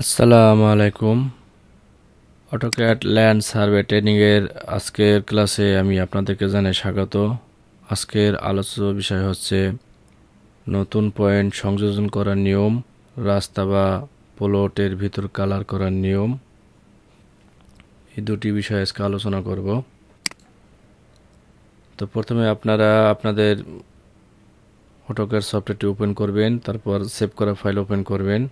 আসসালামু আলাইকুম AutoCAD land survey ট্রেনিংয়ের আজকের ক্লাসে আমি আপনাদেরকে জানাই স্বাগত আজকের আলোচ্য বিষয় হচ্ছে নতুন পয়েন্ট সংযোজন করার নিয়ম রাস্তা বা প্লটের ভিতর কালার করার নিয়ম এই দুটি বিষয় আজকে আলোচনা করব তো প্রথমে আপনারা আপনাদের অটোক্যাট সফটওয়্যারটি ওপেন করবেন তারপর সেভ করা ফাইল ওপেন করবেন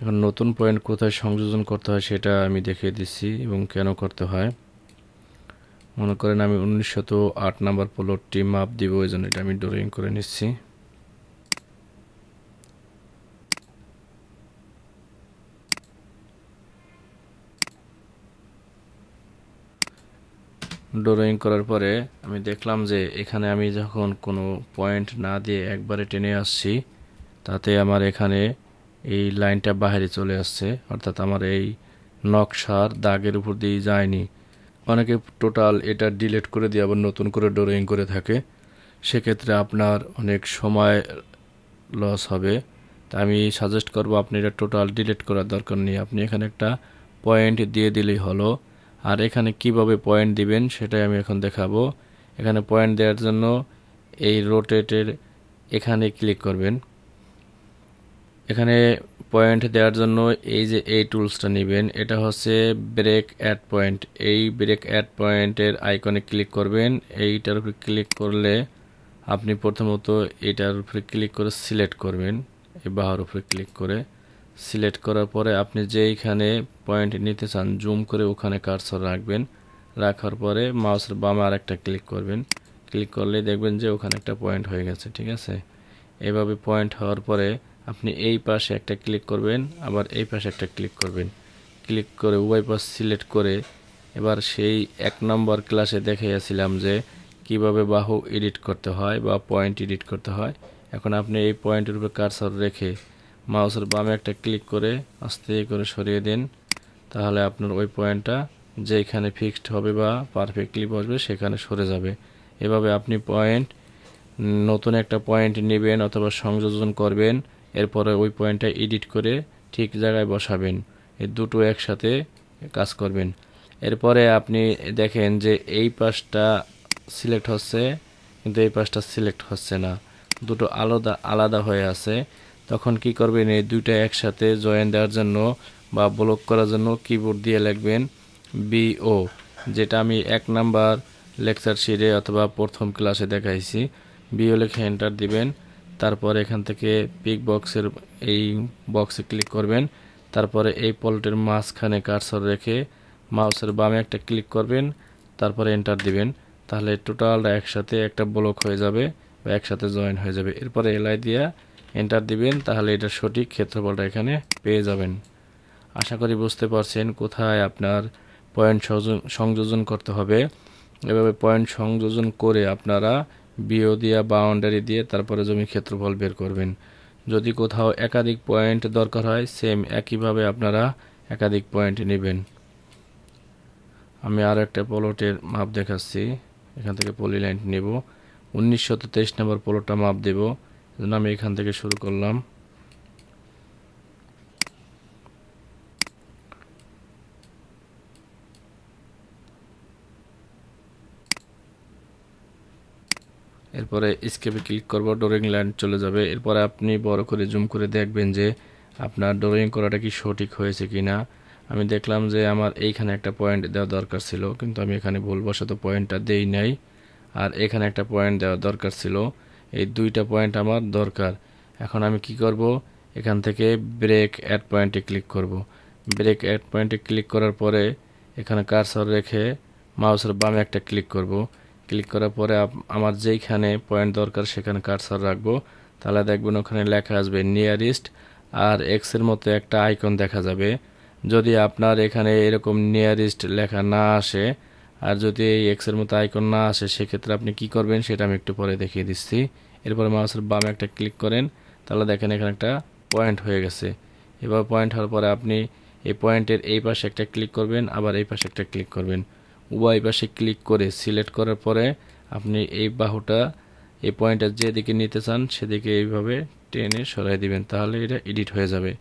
এখন নতুন পয়েন্ট কোথায় সংযোজন করতে হয় সেটা আমি দেখিয়ে দিচ্ছি এবং কেন করতে হয় মনে করেন আমি উনিশশত আট নাম্বার প্লটটি মাপ দিব ওই জন্য এটা আমি ড্রয়িং করে নিচ্ছি ড্রয়িং করার পরে আমি দেখলাম যে এখানে আমি যখন কোনো পয়েন্ট না দিয়ে একবারে টেনে আসছি তাতে আমার এখানে এই লাইনটা বাইরে চলে আসছে অর্থাৎ আমার এই নকশার দাগের উপর দিয়ে যায়নি অনেকে টোটাল এটা ডিলেট করে দিয়ে আবার নতুন করে ড্রয়িং করে থাকে সেক্ষেত্রে আপনার অনেক সময় লস হবে তা আমি সাজেস্ট করব আপনি এটা টোটাল ডিলেট করার দরকার নেই আপনি এখানে একটা পয়েন্ট দিয়ে দিলেই হলো আর এখানে কিভাবে পয়েন্ট দিবেন সেটাই আমি এখন দেখাবো এখানে পয়েন্ট দেওয়ার জন্য এই রোটেটের এখানে ক্লিক করবেন এখানে পয়েন্ট দেওয়ার জন্য এই যে এই টুলসটা নেবেন এটা হচ্ছে ব্রেক অ্যাট পয়েন্ট এই ব্রেক অ্যাট পয়েন্টের আইকনে ক্লিক করবেন এইটার উপরে ক্লিক করলে আপনি প্রথমত এটার উপরে ক্লিক করে সিলেক্ট করবেন এই বাহার উপরে ক্লিক করে সিলেক্ট করার পরে আপনি যেইখানে পয়েন্ট নিতে চান জুম করে ওখানে কারসর রাখবেন রাখার পরে মাউসের বামে আর একটা ক্লিক করবেন ক্লিক করলে দেখবেন যে ওখানে একটা পয়েন্ট হয়ে গেছে ঠিক আছে এভাবে পয়েন্ট হওয়ার পরে আপনি এই পাশে একটা ক্লিক করবেন আবার এই পাশে একটা ক্লিক করবেন ক্লিক করে উভয় পাশ সিলেক্ট করে এবার সেই এক নম্বর ক্লাসে দেখাইয়াছিলাম যে কিভাবে বাহু এডিট করতে হয় বা পয়েন্ট এডিট করতে হয় এখন আপনি এই পয়েন্টের উপরে কারসার রেখে মাউসের বামে একটা ক্লিক করে আস্তে করে সরিয়ে দিন তাহলে আপনার ওই পয়েন্টটা যেখানে ফিক্সড হবে বা পারফেক্টলি বসবে সেখানে সরে যাবে এভাবে আপনি পয়েন্ট নতুন একটা পয়েন্ট নেবেন অথবা সংযোজন করবেন এরপরে ওই পয়েন্টটা এডিট করে ঠিক জায়গায় বসাবেন এই দুটো একসাথে কাজ করবেন এরপরে আপনি দেখেন যে এই পাশটা সিলেক্ট হচ্ছে কিন্তু এই পাশটা সিলেক্ট হচ্ছে না দুটো আলাদা আলাদা হয়ে আছে তখন কি করবেন এই দুইটা একসাথে জয়েন দেওয়ার জন্য বা ব্লক করার জন্য কিবোর্ড দিয়ে লিখবেন বিও যেটা আমি এক নাম্বার লেকচার শিটে অথবা প্রথম ক্লাসে দেখাইছি বিও লিখে এন্টার দিবেন তারপর এখান থেকে পিক বক্সের এই বক্সে ক্লিক করবেন তারপরে এই পলটের মাঝখানে কারসর রেখে মাউসের বামে একটা ক্লিক করবেন তারপরে এন্টার দিবেন তাহলে টোটালটা একসাথে একটা ব্লক হয়ে যাবে বা একসাথে জয়েন হয়ে যাবে এরপরে এলআই দিয়া এন্টার দিবেন তাহলে এটা সঠিক ক্ষেত্রফলটা এখানে পেয়ে যাবেন আশা করি বুঝতে পারছেন কোথায় আপনার পয়েন্ট সংযোজন করতে হবে এভাবে পয়েন্ট সংযোজন করে আপনারা বিও দিয়া বাউন্ডারি দিয়ে তারপরে জমি ক্ষেত্রফল বের করবেন যদি কোথাও একাধিক পয়েন্ট দরকার হয় সেম একইভাবে আপনারা একাধিক পয়েন্ট নেবেন আমি আরও একটা পলটের মাপ দেখাচ্ছি এখান থেকে পলি লাইন নেব উনিশশো তেইশ নম্বর প্লটটা মাপ দেব আমি এখান থেকে শুরু করলাম এরপরে স্কেপে ক্লিক করবো ডোরিং ল্যান্ড চলে যাবে এরপরে আপনি বড় করে জুম করে দেখবেন যে আপনার ড্রয়িং করাটা কি সঠিক হয়েছে কি না আমি দেখলাম যে আমার এইখানে একটা পয়েন্ট দেওয়া দরকার ছিল কিন্তু আমি এখানে ভুলবশত পয়েন্টটা দেই নাই আর এখানে একটা পয়েন্ট দেওয়া দরকার ছিল এই দুইটা পয়েন্ট আমার দরকার এখন আমি কি করব এখান থেকে ব্রেক অ্যাট পয়েন্টে ক্লিক করব ব্রেক অ্যাট পয়েন্টে ক্লিক করার পরে এখানে কারসর রেখে মাউসের বামে একটা ক্লিক করব ক্লিক করার পরে আমার যেইখানে পয়েন্ট দরকার সেখানে কার্সার রাখবো তাহলে দেখবেন ওখানে লেখা আসবে নিয়ারেস্ট আর এক্সের মতো একটা আইকন দেখা যাবে যদি আপনার এখানে এরকম নিয়ারেস্ট লেখা না আসে আর যদি এই এক্সের মতো আইকন না আসে সেক্ষেত্রে আপনি কি করবেন সেটা আমি একটু পরে দেখিয়ে দিচ্ছি এরপরে মাউসের বামে একটা ক্লিক করেন তাহলে দেখেন এখানে একটা পয়েন্ট হয়ে গেছে এবার পয়েন্ট হওয়ার পরে আপনি এই পয়েন্টের এই পাশে একটা ক্লিক করবেন আবার এই পাশে একটা ক্লিক করবেন ওয়াই পাশে ক্লিক করে সিলেক্ট করার পরে আপনি এই বাহুটা এই পয়েন্টটা যেদিকে নিতে চান সেদিকে এইভাবে টেনে সরাই দিবেন তাহলে এটা এডিট হয়ে যাবে